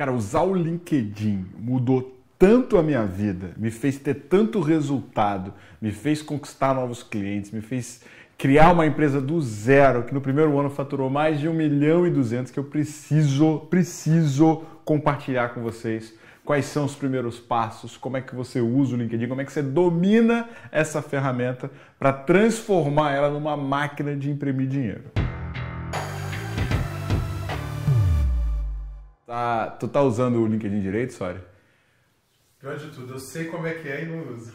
Cara, usar o LinkedIn mudou tanto a minha vida, me fez ter tanto resultado, me fez conquistar novos clientes, me fez criar uma empresa do zero, que no primeiro ano faturou mais de 1 milhão e 200, que eu preciso, preciso compartilhar com vocês quais são os primeiros passos, como é que você usa o LinkedIn, como é que você domina essa ferramenta para transformar ela numa máquina de imprimir dinheiro. Tá, tu tá usando o LinkedIn direito, Sória? Pior de tudo, eu sei como é que é e não uso.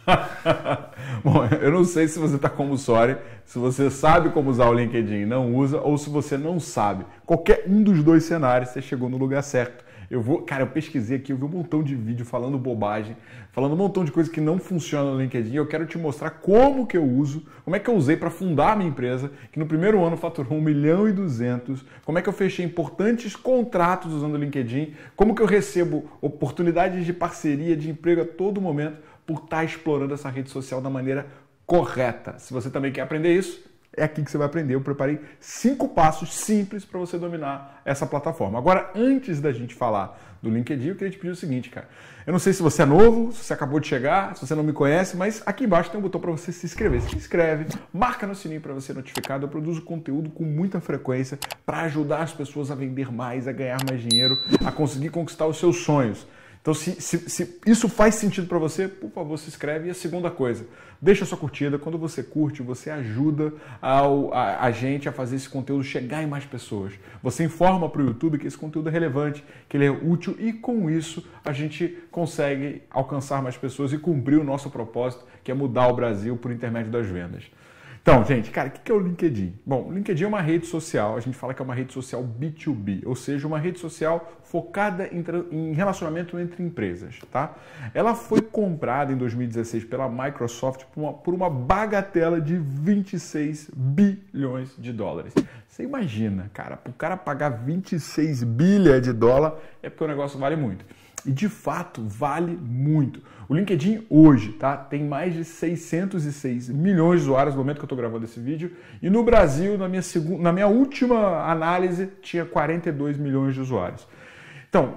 Bom, eu não sei se você está como Sori, se você sabe como usar o LinkedIn e não usa, ou se você não sabe. Qualquer um dos dois cenários, você chegou no lugar certo. Eu vou, cara, eu pesquisei aqui, eu vi um montão de vídeo falando bobagem, falando um montão de coisa que não funciona no LinkedIn. Eu quero te mostrar como que eu uso, como é que eu usei para fundar minha empresa, que no primeiro ano faturou 1 milhão e 200, como é que eu fechei importantes contratos usando o LinkedIn, como que eu recebo oportunidades de parceria, de emprego a todo momento por estar tá explorando essa rede social da maneira correta. Se você também quer aprender isso, é aqui que você vai aprender. Eu preparei cinco passos simples para você dominar essa plataforma. Agora, antes da gente falar do LinkedIn, eu queria te pedir o seguinte, cara. Eu não sei se você é novo, se você acabou de chegar, se você não me conhece, mas aqui embaixo tem um botão para você se inscrever. Se inscreve, marca no sininho para você ser notificado. Eu produzo conteúdo com muita frequência para ajudar as pessoas a vender mais, a ganhar mais dinheiro, a conseguir conquistar os seus sonhos. Então, se, se, se isso faz sentido para você, por favor, se inscreve. E a segunda coisa, deixa sua curtida. Quando você curte, você ajuda ao, a, a, gente a fazer esse conteúdo chegar em mais pessoas. Você informa para o YouTube que esse conteúdo é relevante, que ele é útil e com isso a gente consegue alcançar mais pessoas e cumprir o nosso propósito, que é mudar o Brasil por intermédio das vendas. Então, gente, cara, o que é o LinkedIn? Bom, o LinkedIn é uma rede social, a gente fala que é uma rede social B2B, ou seja, uma rede social focada em, relacionamento entre empresas, tá? Ela foi comprada em 2016 pela Microsoft por uma, por uma bagatela de 26 bilhões de dólares. Você imagina, cara, para o cara pagar 26 bilhões de dólar é porque o negócio vale muito. E de fato vale muito. O LinkedIn hoje tá, tem mais de 606 milhões de usuários no momento que eu estou gravando esse vídeo. E no Brasil, na minha, segunda, na minha última análise, tinha 42 milhões de usuários. Então,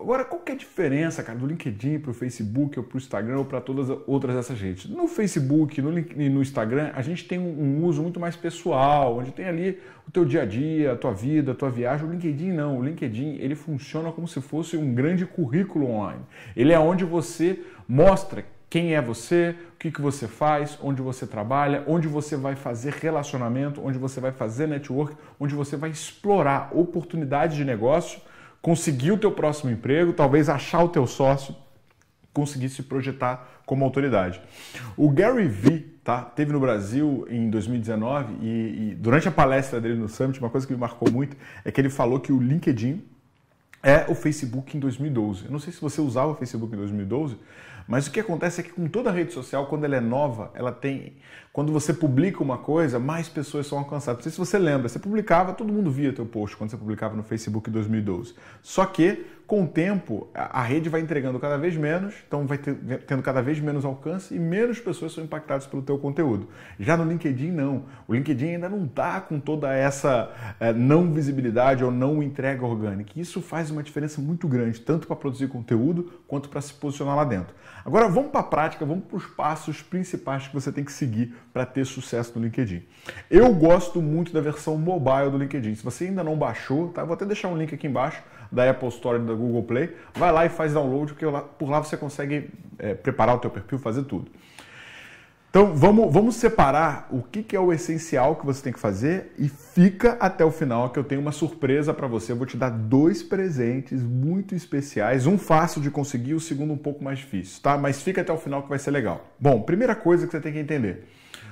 Agora, qual que é a diferença, cara, do LinkedIn para o Facebook ou para o Instagram ou para todas outras essas redes? No Facebook no e no Instagram, a gente tem um uso muito mais pessoal, onde tem ali o teu dia a dia, a tua vida, a tua viagem. O LinkedIn não. O LinkedIn, ele funciona como se fosse um grande currículo online. Ele é onde você mostra quem é você, o que, que você faz, onde você trabalha, onde você vai fazer relacionamento, onde você vai fazer network, onde você vai explorar oportunidades de negócio conseguir o teu próximo emprego, talvez achar o teu sócio, conseguir se projetar como autoridade. O Gary Vee tá? Teve no Brasil em 2019 e, e, durante a palestra dele no Summit, uma coisa que me marcou muito é que ele falou que o LinkedIn é o Facebook em 2012. Eu não sei se você usava o Facebook em 2012, mas o que acontece é que com toda rede social, quando ela é nova, ela tem quando você publica uma coisa, mais pessoas são alcançadas. Não sei se você lembra, você publicava, todo mundo via teu post quando você publicava no Facebook em 2012. Só que, com o tempo, a rede vai entregando cada vez menos, então vai ter, tendo cada vez menos alcance e menos pessoas são impactadas pelo teu conteúdo. Já no LinkedIn, não. O LinkedIn ainda não está com toda essa é, não visibilidade ou não entrega orgânica. Isso faz uma diferença muito grande, tanto para produzir conteúdo quanto para se posicionar lá dentro. Agora, vamos para a prática, vamos para os passos principais que você tem que seguir para ter sucesso no LinkedIn. Eu gosto muito da versão mobile do LinkedIn. Se você ainda não baixou, tá? vou até deixar um link aqui embaixo da Apple Store e da Google Play. Vai lá e faz download, porque por lá você consegue é, preparar o teu perfil, fazer tudo. Então vamos, vamos separar o que, que, é o essencial que você tem que fazer e fica até o final que eu tenho uma surpresa para você. Eu vou te dar dois presentes muito especiais, um fácil de conseguir, o segundo um pouco mais difícil, tá? Mas fica até o final que vai ser legal. Bom, primeira coisa que você tem que entender.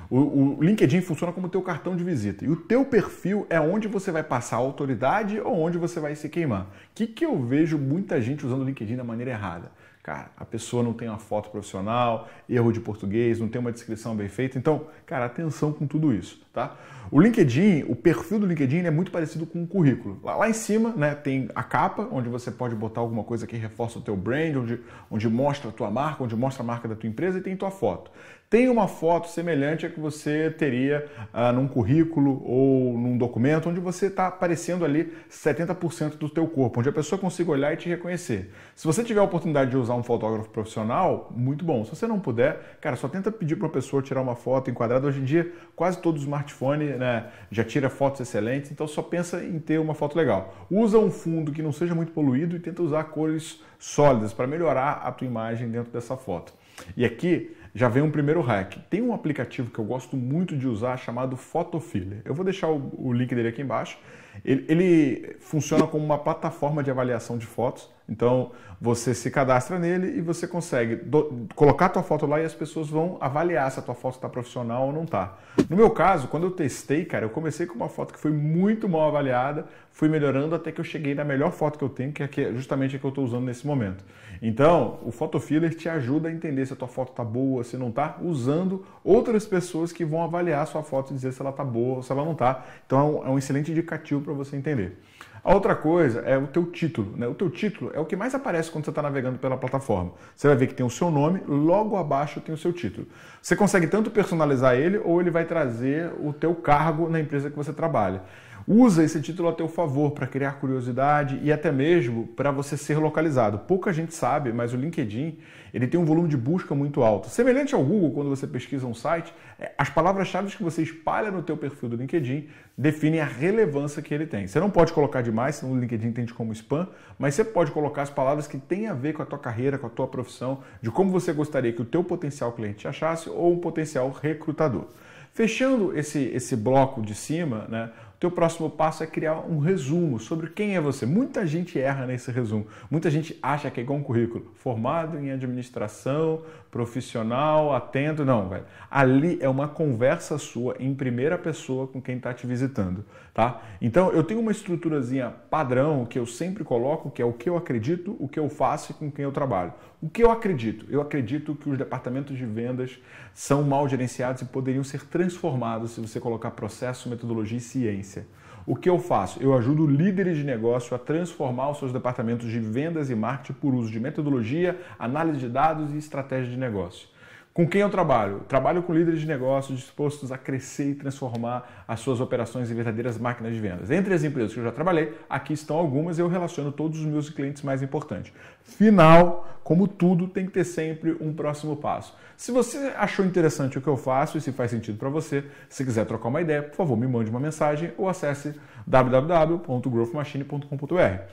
O, o, LinkedIn funciona como teu cartão de visita. E o teu perfil é onde você vai passar a autoridade ou onde você vai se queimar. O que, que eu vejo muita gente usando o LinkedIn da maneira errada? Cara, a pessoa não tem uma foto profissional, erro de português, não tem uma descrição bem feita. Então, cara, atenção com tudo isso, tá? O LinkedIn, o perfil do LinkedIn é muito parecido com o currículo. Lá, lá em cima, né, tem a capa, onde você pode botar alguma coisa que reforça o teu brand, onde, onde mostra a tua marca, onde mostra a marca da tua empresa e tem tua foto tem uma foto semelhante à que você teria ah, num currículo ou num documento, onde você está aparecendo ali 70% do teu corpo, onde a pessoa consiga olhar e te reconhecer. Se você tiver a oportunidade de usar um fotógrafo profissional, muito bom. Se você não puder, cara, só tenta pedir para uma pessoa tirar uma foto enquadrada. Hoje em dia, quase todo smartphone né, já tira fotos excelentes, então só pensa em ter uma foto legal. Usa um fundo que não seja muito poluído e tenta usar cores sólidas para melhorar a tua imagem dentro dessa foto. E aqui já vem um primeiro hack. Tem um aplicativo que eu gosto muito de usar chamado Photofiller. Eu vou deixar o, o link dele aqui embaixo. Ele, ele, funciona como uma plataforma de avaliação de fotos então, você se cadastra nele e você consegue do, colocar a tua foto lá e as pessoas vão avaliar se a tua foto está profissional ou não está. No meu caso, quando eu testei, cara, eu comecei com uma foto que foi muito mal avaliada, fui melhorando até que eu cheguei na melhor foto que eu tenho, que é justamente a que eu estou usando nesse momento. Então, o Photofiller te ajuda a entender se a tua foto está boa, se não está, usando outras pessoas que vão avaliar a sua foto e dizer se ela está boa ou se ela não está. Então, é um, é um excelente indicativo para você entender. A outra coisa é o teu título. Né? O teu título é o que mais aparece quando você está navegando pela plataforma. Você vai ver que tem o seu nome, logo abaixo tem o seu título. Você consegue tanto personalizar ele ou ele vai trazer o teu cargo na empresa que você trabalha. Usa esse título a teu favor para criar curiosidade e até mesmo para você ser localizado. Pouca gente sabe, mas o LinkedIn ele tem um volume de busca muito alto. Semelhante ao Google, quando você pesquisa um site, é, as palavras-chave que você espalha no teu perfil do LinkedIn definem a relevância que ele tem. Você não pode colocar demais, senão o LinkedIn entende como spam, mas você pode colocar as palavras que têm a ver com a tua carreira, com a tua profissão, de como você gostaria que o teu potencial cliente te achasse ou um potencial recrutador. Fechando esse, esse bloco de cima, né, teu próximo passo é criar um resumo sobre quem é você. Muita gente erra nesse resumo. Muita gente acha que é igual um currículo, formado em administração, profissional, atento. Não, velho. Ali é uma conversa sua em primeira pessoa com quem está te visitando, tá? Então eu tenho uma estruturazinha padrão que eu sempre coloco, que é o que eu acredito, o que eu faço e com quem eu trabalho. O que eu acredito? Eu acredito que os departamentos de vendas são mal gerenciados e poderiam ser transformados se você colocar processo, metodologia e ciência. O que eu faço? Eu ajudo líderes de negócio a transformar os seus departamentos de vendas e marketing por uso de metodologia, análise de dados e estratégia de negócio. Com quem eu trabalho? Trabalho com líderes de negócios dispostos a crescer e transformar as suas operações em verdadeiras máquinas de vendas. Entre as empresas que eu já trabalhei, aqui estão algumas e eu relaciono todos os meus clientes mais importantes. Final, como tudo, tem que ter sempre um próximo passo. Se você achou interessante o que eu faço e se faz sentido para você, se quiser trocar uma ideia, por favor, me mande uma mensagem ou acesse www.growthmachine.com.br.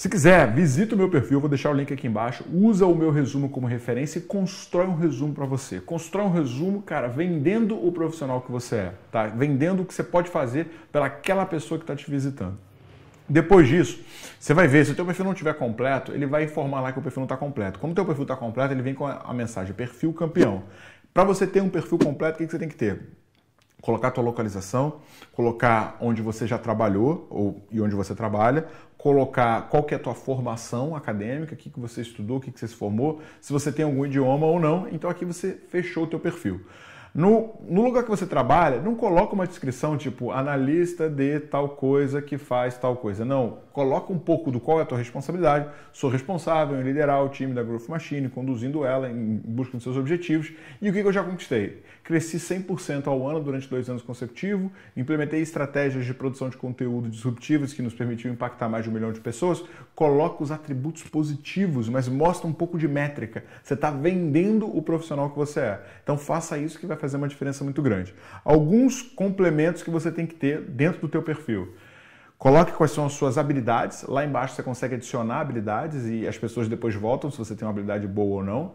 Se quiser, visita o meu perfil, vou deixar o link aqui embaixo. Usa o meu resumo como referência e constrói um resumo para você. Constrói um resumo, cara, vendendo o profissional que você é, tá? Vendendo o que você pode fazer para aquela pessoa que está te visitando. Depois disso, você vai ver, se o teu perfil não estiver completo, ele vai informar lá que o perfil não está completo. Como o teu perfil está completo, ele vem com a mensagem perfil campeão. Para você ter um perfil completo, o que você tem que ter? colocar a tua localização, colocar onde você já trabalhou ou, e onde você trabalha, colocar qual que é a tua formação acadêmica, o que, que você estudou, o que, que você se formou, se você tem algum idioma ou não. Então aqui você fechou o teu perfil. No, no lugar que você trabalha, não coloca uma descrição tipo analista de tal coisa que faz tal coisa. Não, coloca um pouco do qual é a tua responsabilidade. Sou responsável em é liderar o time da Growth Machine, conduzindo ela em busca dos seus objetivos. E o que eu já conquistei? Cresci 100% ao ano durante dois anos consecutivos, implementei estratégias de produção de conteúdo disruptivos que nos permitiu impactar mais de um milhão de pessoas, coloca os atributos positivos, mas mostra um pouco de métrica. Você está vendendo o profissional que você é. Então faça isso que vai fazer uma diferença muito grande. Alguns complementos que você tem que ter dentro do teu perfil. Coloque quais são as suas habilidades. Lá embaixo você consegue adicionar habilidades e as pessoas depois voltam se você tem uma habilidade boa ou não.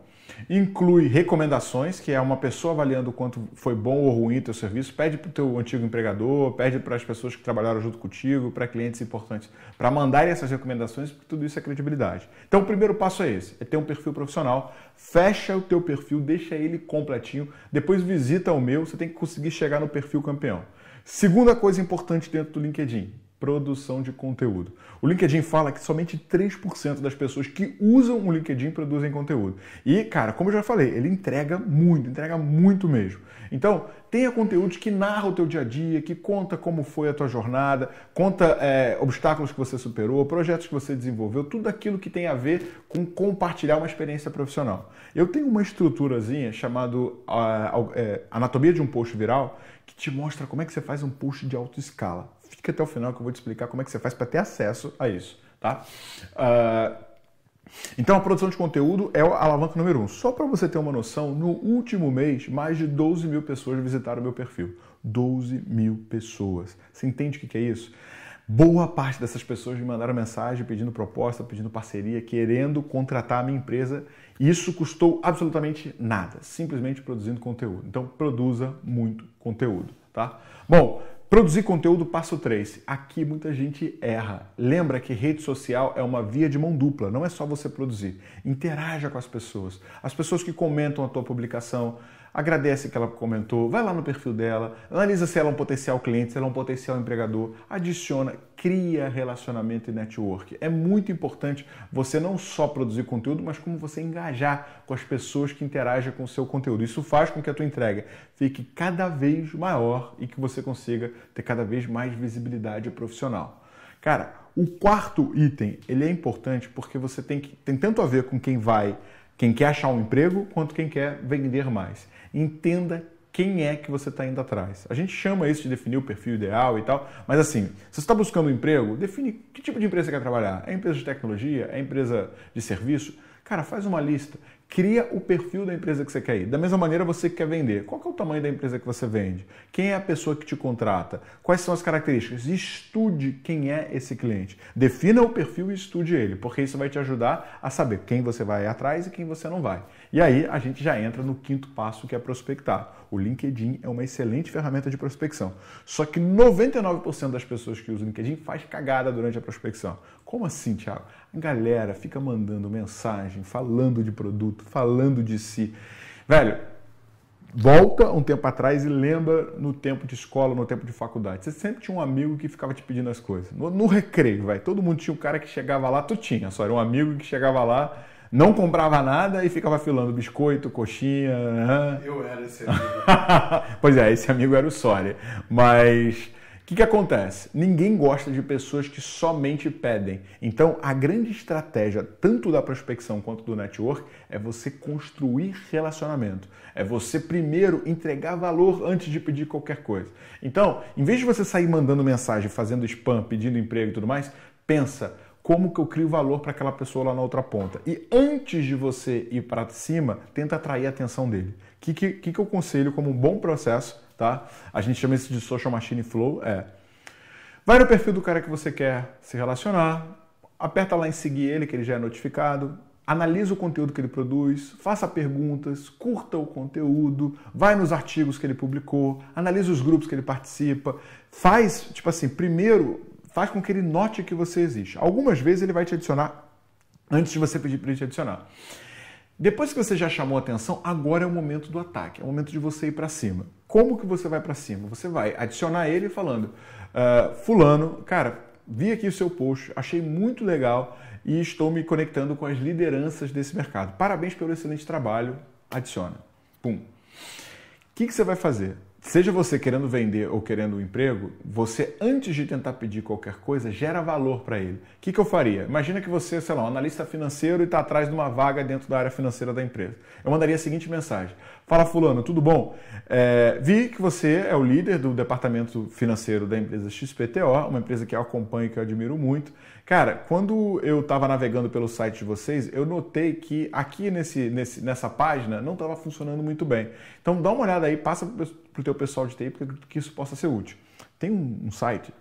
Inclui recomendações, que é uma pessoa avaliando o quanto foi bom ou ruim o teu serviço. Pede para o teu antigo empregador, pede para as pessoas que trabalharam junto contigo, para clientes importantes, para mandarem essas recomendações, porque tudo isso é credibilidade. Então o primeiro passo é esse, é ter um perfil profissional. Fecha o teu perfil, deixa ele completinho. Depois visita o meu, você tem que conseguir chegar no perfil campeão. Segunda coisa importante dentro do LinkedIn, produção de conteúdo. O LinkedIn fala que somente 3% das pessoas que usam o LinkedIn produzem conteúdo. E, cara, como eu já falei, ele entrega muito, entrega muito mesmo. Então, tenha conteúdos que narra o teu dia a dia, que conta como foi a tua jornada, conta é, obstáculos que você superou, projetos que você desenvolveu, tudo aquilo que tem a ver com compartilhar uma experiência profissional. Eu tenho uma estruturazinha chamada é, Anatomia de um Post Viral, que te mostra como é que você faz um post de alta escala. Fica até o final que eu vou te explicar como é que você faz para ter acesso a isso, tá? Uh, então, a produção de conteúdo é a alavanca número um. Só para você ter uma noção, no último mês, mais de 12 mil pessoas visitaram meu perfil. 12 mil pessoas. Você entende o que é isso? Boa parte dessas pessoas me mandaram mensagem pedindo proposta, pedindo parceria, querendo contratar a minha empresa. E isso custou absolutamente nada, simplesmente produzindo conteúdo. Então, produza muito conteúdo, tá? Bom, Produzir conteúdo, passo 3. Aqui muita gente erra. Lembra que rede social é uma via de mão dupla, não é só você produzir. Interaja com as pessoas. As pessoas que comentam a tua publicação, agradece que ela comentou, vai lá no perfil dela, analisa se ela é um potencial cliente, se ela é um potencial empregador, adiciona, cria relacionamento e network. É muito importante você não só produzir conteúdo, mas como você engajar com as pessoas que interagem com o seu conteúdo. Isso faz com que a tua entrega fique cada vez maior e que você consiga ter cada vez mais visibilidade profissional. Cara, o quarto item, ele é importante porque você tem que tem tanto a ver com quem vai quem quer achar um emprego quanto quem quer vender mais. Entenda quem é que você está indo atrás. A gente chama isso de definir o perfil ideal e tal, mas assim, se você está buscando um emprego, define que tipo de empresa você quer trabalhar. É empresa de tecnologia? É empresa de serviço? Cara, faz uma lista. Cria o perfil da empresa que você quer ir. Da mesma maneira, você quer vender. Qual é o tamanho da empresa que você vende? Quem é a pessoa que te contrata? Quais são as características? Estude quem é esse cliente. Defina o perfil e estude ele, porque isso vai te ajudar a saber quem você vai atrás e quem você não vai. E aí a gente já entra no quinto passo que é prospectar. O LinkedIn é uma excelente ferramenta de prospecção. Só que 99% das pessoas que usam o LinkedIn faz cagada durante a prospecção. Como assim, Thiago? A galera fica mandando mensagem, falando de produto, falando de si. Velho, volta um tempo atrás e lembra no tempo de escola, no tempo de faculdade. Você sempre tinha um amigo que ficava te pedindo as coisas. No, no recreio, vai. Todo mundo tinha um cara que chegava lá, tu tinha, só era um amigo que chegava lá não comprava nada e ficava filando biscoito, coxinha. Eu era esse amigo. pois é, esse amigo era o Soli. Mas o que, que acontece? Ninguém gosta de pessoas que somente pedem. Então, a grande estratégia, tanto da prospecção quanto do network, é você construir relacionamento. É você primeiro entregar valor antes de pedir qualquer coisa. Então, em vez de você sair mandando mensagem, fazendo spam, pedindo emprego e tudo mais, pensa como que eu crio valor para aquela pessoa lá na outra ponta. E antes de você ir para cima, tenta atrair a atenção dele. O que, que, que eu conselho como um bom processo, tá? A gente chama isso de social machine flow, é... Vai no perfil do cara que você quer se relacionar, aperta lá em seguir ele, que ele já é notificado, analisa o conteúdo que ele produz, faça perguntas, curta o conteúdo, vai nos artigos que ele publicou, analisa os grupos que ele participa, faz, tipo assim, primeiro faz com que ele note que você existe. Algumas vezes ele vai te adicionar antes de você pedir para ele te adicionar. Depois que você já chamou atenção, agora é o momento do ataque, é o momento de você ir para cima. Como que você vai para cima? Você vai adicionar ele falando, uh, fulano, cara, vi aqui o seu post, achei muito legal e estou me conectando com as lideranças desse mercado. Parabéns pelo excelente trabalho, adiciona. Pum. O que, que você vai fazer? Seja você querendo vender ou querendo um emprego, você antes de tentar pedir qualquer coisa, gera valor para ele. O que, que, eu faria? Imagina que você, sei lá, um analista financeiro e está atrás de uma vaga dentro da área financeira da empresa. Eu mandaria a seguinte mensagem: Fala, Fulano, tudo bom? É, vi que você é o líder do departamento financeiro da empresa XPTO, uma empresa que eu acompanho e que eu admiro muito. Cara, quando eu estava navegando pelo site de vocês, eu notei que aqui nesse, nesse nessa página não estava funcionando muito bem. Então dá uma olhada aí, passa para o teu pessoal de TI, porque acredito que isso possa ser útil. Tem um, um site,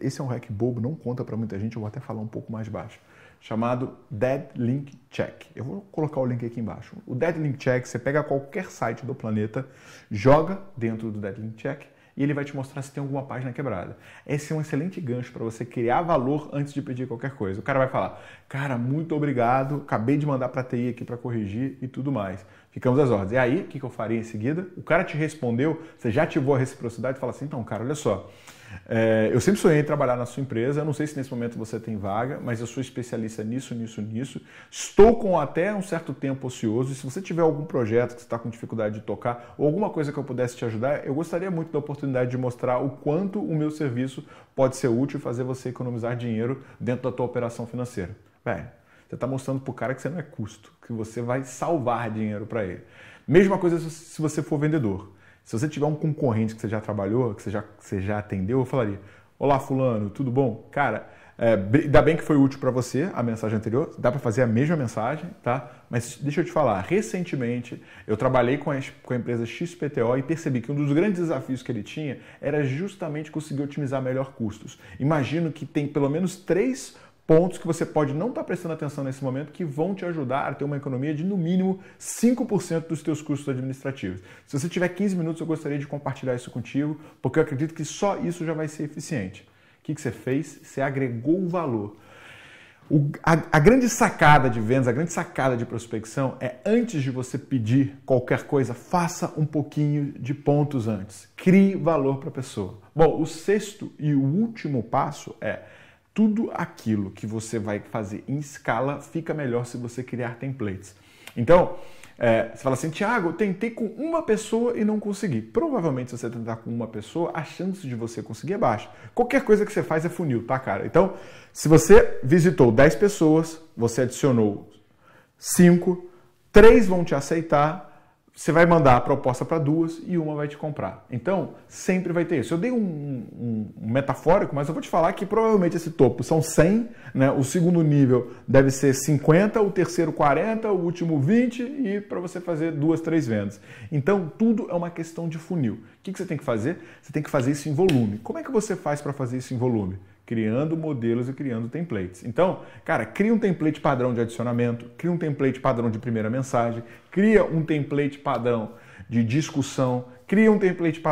esse é um hack bobo, não conta para muita gente, eu vou até falar um pouco mais baixo, chamado Dead Link Check. Eu vou colocar o link aqui embaixo. O Dead Link Check, você pega qualquer site do planeta, joga dentro do Dead Link Check e ele vai te mostrar se tem alguma página quebrada. Esse é um excelente gancho para você criar valor antes de pedir qualquer coisa. O cara vai falar: "Cara, muito obrigado, acabei de mandar para a TI aqui para corrigir e tudo mais ficamos às ordens. E aí, o que, eu faria em seguida? O cara te respondeu, você já ativou a reciprocidade e fala assim, então, cara, olha só, é, eu sempre sonhei em trabalhar na sua empresa, eu não sei se nesse momento você tem vaga, mas eu sou especialista nisso, nisso, nisso. Estou com até um certo tempo ocioso e se você tiver algum projeto que você está com dificuldade de tocar ou alguma coisa que eu pudesse te ajudar, eu gostaria muito da oportunidade de mostrar o quanto o meu serviço pode ser útil e fazer você economizar dinheiro dentro da tua operação financeira. Bem, você está mostrando para o cara que você não é custo, que você vai salvar dinheiro para ele. Mesma coisa se você for vendedor. Se você tiver um concorrente que você já trabalhou, que você já, que você já atendeu, eu falaria: Olá, Fulano, tudo bom? Cara, é, dá bem que foi útil para você a mensagem anterior, dá para fazer a mesma mensagem, tá? Mas deixa eu te falar, recentemente eu trabalhei com a, com a empresa XPTO e percebi que um dos grandes desafios que ele tinha era justamente conseguir otimizar melhor custos. Imagino que tem pelo menos três pontos que você pode não estar tá prestando atenção nesse momento que vão te ajudar a ter uma economia de no mínimo 5% dos teus custos administrativos. Se você tiver 15 minutos, eu gostaria de compartilhar isso contigo, porque eu acredito que só isso já vai ser eficiente. O que, que você fez? Você agregou valor. O, a, a grande sacada de vendas, a grande sacada de prospecção é antes de você pedir qualquer coisa, faça um pouquinho de pontos antes. Crie valor para a pessoa. Bom, o sexto e o último passo é tudo aquilo que você vai fazer em escala fica melhor se você criar templates. Então, é, você fala assim, Tiago, eu tentei com uma pessoa e não consegui. Provavelmente, se você tentar com uma pessoa, a chance de você conseguir é baixa. Qualquer coisa que você faz é funil, tá, cara? Então, se você visitou 10 pessoas, você adicionou 5, 3 vão te aceitar, você vai mandar a proposta para duas e uma vai te comprar. Então, sempre vai ter isso. Eu dei um, um, um, metafórico, mas eu vou te falar que provavelmente esse topo são 100, né? o segundo nível deve ser 50, o terceiro 40, o último 20 e para você fazer duas, três vendas. Então, tudo é uma questão de funil. O que, que você tem que fazer? Você tem que fazer isso em volume. Como é que você faz para fazer isso em volume? criando modelos e criando templates. Então, cara, cria um template padrão de adicionamento, cria um template padrão de primeira mensagem, cria um template padrão de discussão, cria um template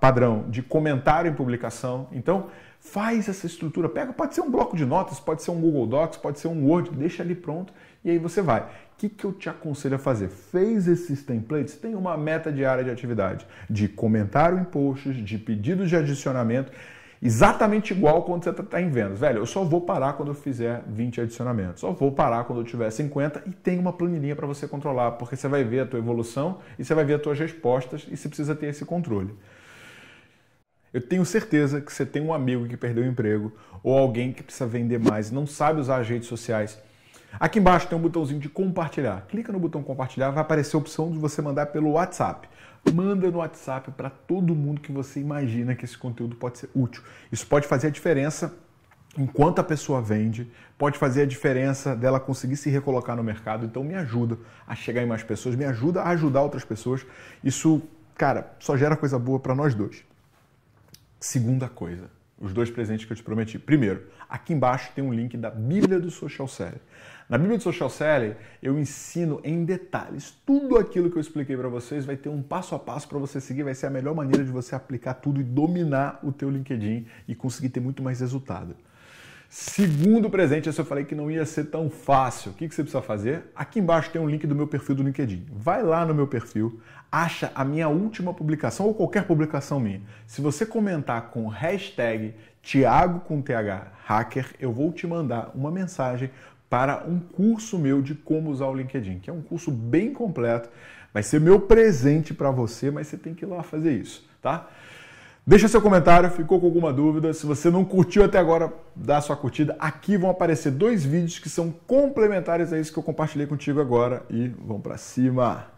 padrão de comentário em publicação. Então, faz essa estrutura, pega, pode ser um bloco de notas, pode ser um Google Docs, pode ser um Word, deixa ali pronto e aí você vai. O que, que eu te aconselho a fazer? Fez esses templates, tem uma meta diária de atividade, de comentário em posts, de pedidos de adicionamento exatamente igual quando você está em vendas. Velho, eu só vou parar quando eu fizer 20 adicionamentos, só vou parar quando eu tiver 50 e tem uma planilhinha para você controlar, porque você vai ver a tua evolução e você vai ver as tuas respostas e você precisa ter esse controle. Eu tenho certeza que você tem um amigo que perdeu o emprego ou alguém que precisa vender mais e não sabe usar as redes sociais. Aqui embaixo tem um botãozinho de compartilhar. Clica no botão compartilhar, vai aparecer a opção de você mandar pelo WhatsApp manda no WhatsApp para todo mundo que você imagina que esse conteúdo pode ser útil. Isso pode fazer a diferença enquanto a pessoa vende, pode fazer a diferença dela conseguir se recolocar no mercado. Então me ajuda a chegar em mais pessoas, me ajuda a ajudar outras pessoas. Isso, cara, só gera coisa boa para nós dois. Segunda coisa, os dois presentes que eu te prometi. Primeiro, aqui embaixo tem um link da Bíblia do Social Selling. Na Bíblia do Social Selling, eu ensino em detalhes tudo aquilo que eu expliquei para vocês, vai ter um passo a passo para você seguir, vai ser a melhor maneira de você aplicar tudo e dominar o teu LinkedIn e conseguir ter muito mais resultado. Segundo presente, esse eu falei que não ia ser tão fácil. O que você precisa fazer? Aqui embaixo tem um link do meu perfil do LinkedIn. Vai lá no meu perfil, acha a minha última publicação ou qualquer publicação minha. Se você comentar com hashtag Thiago com TH Hacker, eu vou te mandar uma mensagem para um curso meu de como usar o LinkedIn, que é um curso bem completo. Vai ser meu presente para você, mas você tem que ir lá fazer isso, tá? Deixa seu comentário, ficou com alguma dúvida? Se você não curtiu até agora, dá sua curtida. Aqui vão aparecer dois vídeos que são complementares a isso que eu compartilhei contigo agora e vão para cima.